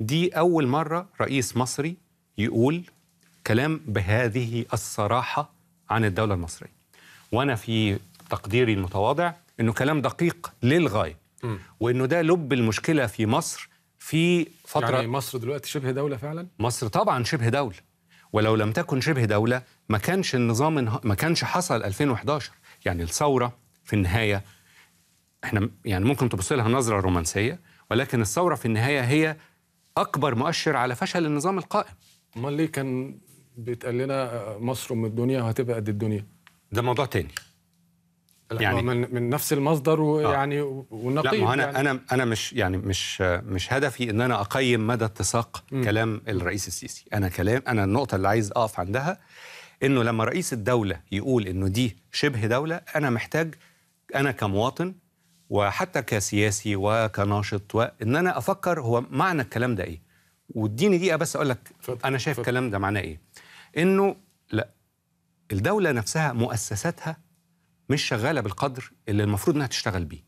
دي أول مرة رئيس مصري يقول كلام بهذه الصراحة عن الدولة المصرية وأنا في تقديري المتواضع أنه كلام دقيق للغاية وأنه ده لب المشكلة في مصر في فترة يعني مصر دلوقتي شبه دولة فعلا؟ مصر طبعا شبه دولة ولو لم تكن شبه دولة ما كانش النظام ما كانش حصل 2011 يعني الثورة في النهاية احنا يعني ممكن تبص لها نظرة رومانسية ولكن الثورة في النهاية هي اكبر مؤشر على فشل النظام القائم امال ليه كان بيتقال لنا مصر ام الدنيا وهتبقى قد الدنيا ده موضوع تاني يعني من, من نفس المصدر ويعني آه. يعني والنقيض لا ما انا يعني. انا انا مش يعني مش مش هدفي ان انا اقيم مدى اتساق كلام الرئيس السيسي انا كلام انا النقطه اللي عايز اقف عندها انه لما رئيس الدوله يقول انه دي شبه دوله انا محتاج انا كمواطن وحتى كسياسي وكناشط وان انا افكر هو معنى الكلام ده ايه واديني دقيقه بس اقول لك انا شايف الكلام ده معناه ايه انه لا الدوله نفسها مؤسساتها مش شغاله بالقدر اللي المفروض انها تشتغل بيه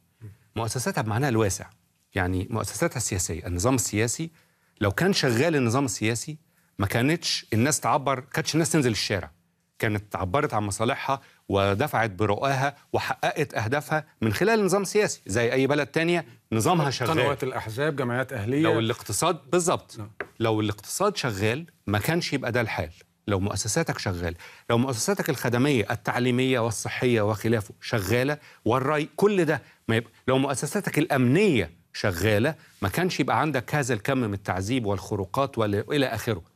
مؤسساتها بمعناها الواسع يعني مؤسساتها السياسيه النظام السياسي لو كان شغال النظام السياسي ما كانتش الناس تعبر كانتش الناس تنزل الشارع كانت عبرت عن مصالحها ودفعت برؤاها وحققت اهدافها من خلال نظام سياسي زي اي بلد تانية نظامها شغال قنوات الاحزاب جمعيات اهليه لو الاقتصاد بالظبط نعم. لو الاقتصاد شغال ما كانش يبقى ده الحال لو مؤسساتك شغاله لو مؤسساتك الخدميه التعليميه والصحيه وخلافه شغاله والري كل ده ما يبقى لو مؤسساتك الامنيه شغاله ما كانش يبقى عندك هذا الكم من التعذيب والخروقات والى اخره